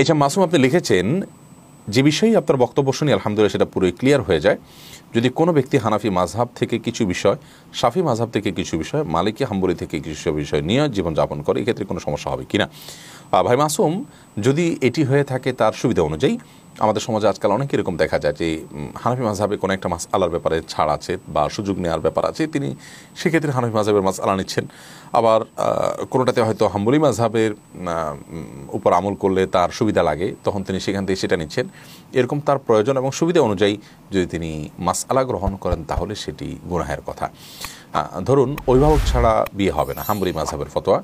এছাড়া মাসুম আপনি লিখেছেন যে বিষয়ে আপনার বক্তব্য শুনি আলহামদুলিল্লাহ সেটা পুরোই ক্লিয়ার হয়ে যায় যদি কোনো ব্যক্তি হানাফি মাঝহাব থেকে কিছু বিষয় সাফি মাঝহাব থেকে কিছু বিষয় মালিকী হাম্বুরি থেকে কিছু বিষয় নিয়ে জীবনযাপন করে এক্ষেত্রে কোনো সমস্যা হবে কিনা ভাই মাসুম যদি এটি হয়ে থাকে তার সুবিধা অনুযায়ী আমাদের সমাজে আজকাল অনেক এরকম দেখা যায় যে হানফি মাঝহাবে কোনো একটা মাছ আলার ব্যাপারে ছাড় আছে বা সুযোগ নেওয়ার ব্যাপার আছে তিনি সেক্ষেত্রে হানফি মাঝহাবের মাছ আলা নিচ্ছেন আবার কোনোটাতে হয়তো হাম্বলি মাঝহাবের উপর আমল করলে তার সুবিধা লাগে তখন তিনি সেখান থেকে সেটা নিচ্ছেন এরকম তার প্রয়োজন এবং সুবিধা অনুযায়ী যদি তিনি মাছ আলা গ্রহণ করেন তাহলে সেটি গুনাহের কথা ধরুন অভিভাবক ছাড়া বিয়ে হবে না হাম্বলি মাঝহাবের ফতোয়া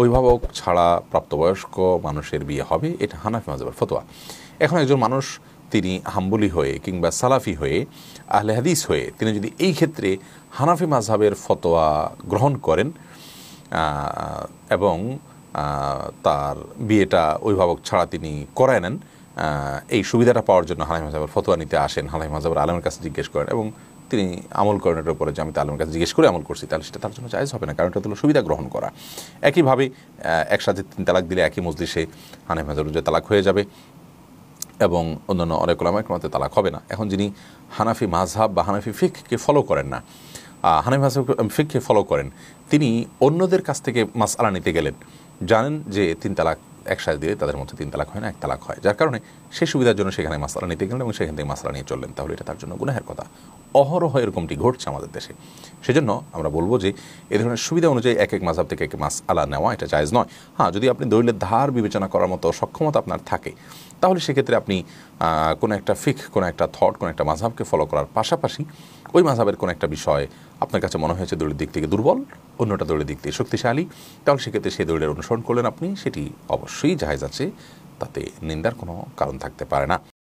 অভিভাবক ছাড়া প্রাপ্তবয়স্ক মানুষের বিয়ে হবে এটা হানাফি মাজহাবের ফতোয়া এখন একজন মানুষ তিনি হাম্বুলি হয়ে কিংবা সালাফি হয়ে আহলে হাদিস হয়ে তিনি যদি এই ক্ষেত্রে হানাফি মাজহাবের ফতোয়া গ্রহণ করেন এবং তার বিয়েটা অভিভাবক ছাড়া তিনি করায় নেন এই সুবিধাটা পাওয়ার জন্য হানাফি মাঝাবের ফতোয়া নিতে আসেন হানাফি মাঝাবের আলমের কাছে জিজ্ঞেস করেন এবং তিনি আমল করেন এটার উপরে যে আমি তালেমের কাছে জিজ্ঞেস করে আমল করছি তাহলে সেটা তার জন্য জায়জ হবে না কারণ এটা হলো সুবিধা গ্রহণ করা একইভাবে একসাথে তিন তালাক দিলে একই মজলিসে হানে মেজারুজে তালাক হয়ে যাবে এবং অন্যান্য অনেক ওলামা একমাত্র তালাক হবে না এখন যিনি হানাফি মাঝহাব বা হানাফি ফিককে ফলো করেন না হানাফি মাঝহাব ফিককে ফলো করেন তিনি অন্যদের কাছ থেকে মাস আলা নিতে গেলেন জানেন যে তিন তালাক এক সাজ দিয়ে তাদের মধ্যে তিন তালাক হয় না এক তালাক হয় যার কারণে সে সুবিধার জন্য সেখানে মাসালা নিতে গেলেন এবং সেখান থেকে মাসালা নিয়ে চললেন তাহলে এটা তার জন্য গুনাহের কথা অহরহ এরকমটি ঘটছে আমাদের দেশে সেজন্য আমরা বলবো যে এ ধরনের সুবিধা অনুযায়ী এক এক মাসাব থেকে এক মাস আলা নেওয়া এটা জায়জ নয় হ্যাঁ যদি আপনি দলিলের ধার বিবেচনা করার মতো সক্ষমতা আপনার থাকে তাহলে সেক্ষেত্রে আপনি কোনো একটা ফিক কোনো একটা থট কোনো একটা মাঝাবকে ফলো করার পাশাপাশি ওই মাঝাবের কোনো একটা বিষয় আপনার কাছে মনে হয়েছে দৌড়ের দিক থেকে দুর্বল অন্যটা দৌড়ের দিক থেকে শক্তিশালী তাহলে সেক্ষেত্রে সেই দৌড়ের অনুসরণ করলেন আপনি সেটি অবশ্যই জাহেজ আছে তাতে নিন্দার কোনো কারণ থাকতে পারে না